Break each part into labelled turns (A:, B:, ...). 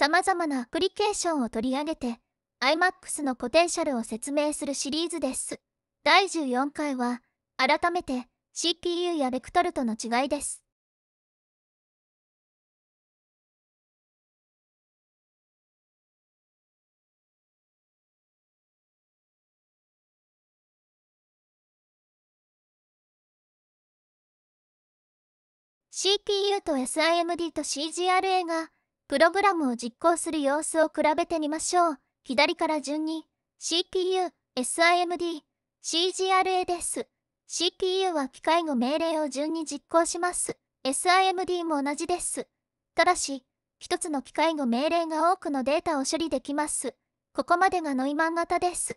A: さまざまなアプリケーションを取り上げて iMAX のポテンシャルを説明するシリーズです。第14回は改めて CPU やベクトル
B: との違いです。
A: CPU と SIMD と CGRA がプログラムを実行する様子を比べてみましょう。左から順に CPU、SIMD、CGRA です。CPU は機械の命令を順に実行します。SIMD も同じです。ただし、一つの機械の命令が多くのデータを処理できます。ここまでがノイマン型です。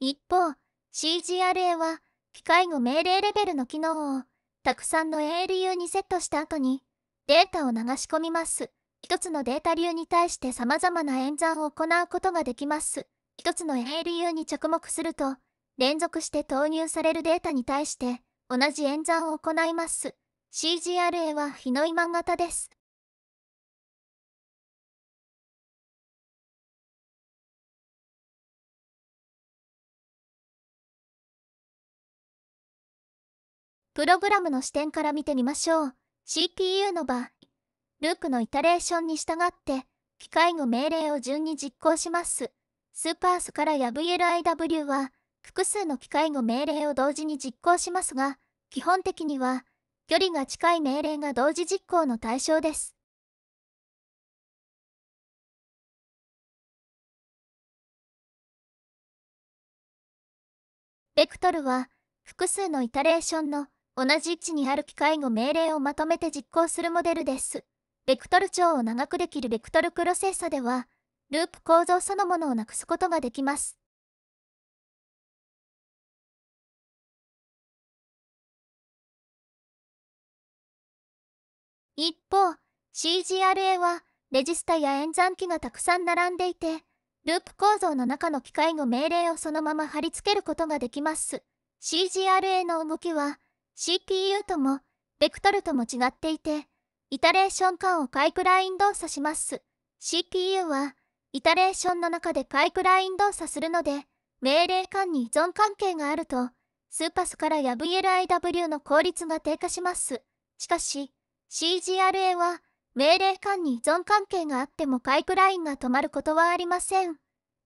A: 一方、CGRA は、機械の命令レベルの機能を、たくさんの ALU にセットした後に、データを流し込みます。一つのデータ流に対して様々な演算を行うことができます。一つの ALU に着目すると、連続して投入されるデータに対して同じ演算を行います。CGRA は日の今型です。
B: プログラムの視点から見て
A: みましょう。CPU の場合、ルークのイタレーションに従って、機械の命令を順に実行します。スーパースからや VLIW は、複数の機械の命令を同時に実行しますが、基本的には、距離が近い命令が同時実行の対象です。ベクトルは、複数のイタレーションの同じ位置にある機械の命令をまとめて実行するモデルです。ベクトル長を長くできるベクトルクロセッサでは、ループ構造そのものをなくすことができます。一方、CGRA は、レジスタや演算機がたくさん並んでいて、ループ構造の中の機械の命令をそのまま貼り付けることができます。CGRA の動きは、CPU とも、ベクトルとも違っていて、イタレーション間をパイクライン動作します。CPU は、イタレーションの中でパイクライン動作するので、命令間に依存関係があると、スーパスからや VLIW の効率が低下します。しかし、CGRA は、命令間に依存関係があってもパイクラインが止まることはありません。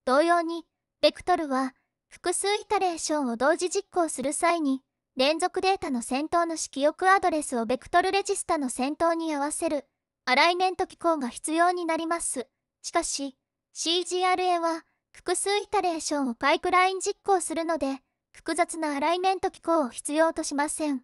A: 同様に、ベクトルは、複数イタレーションを同時実行する際に、連続データの先頭の色欲アドレスをベクトルレジスタの先頭に合わせるアライメント機構が必要になります。しかし、CGRA は複数イタレーションをパイプライン実行するので、複雑なアライメント機構を必要としません。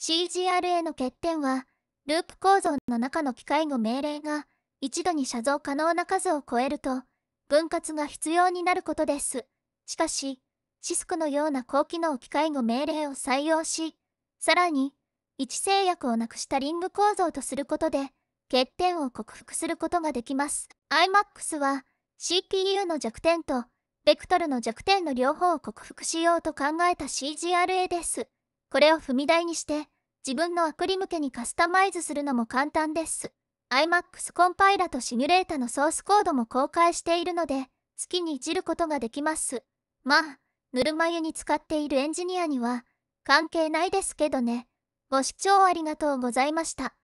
A: CGRA の欠点は、ループ構造の中の機械の命令が一度に写像可能な数を超えると、分割が必要になることです。しかし、シスクのような高機能機械の命令を採用し、さらに、位置制約をなくしたリング構造とすることで、欠点を克服することができます。iMAX は、CPU の弱点と、ベクトルの弱点の両方を克服しようと考えた CGRA です。これを踏み台にして、自分のアクリ向けにカスタマイズするのも簡単です。iMAX コンパイラとシミュレータのソースコードも公開しているので、好きにいじることができます。まあぬるま湯に使っているエンジニアには関係ないですけどね。ご視聴ありがと
B: うございました。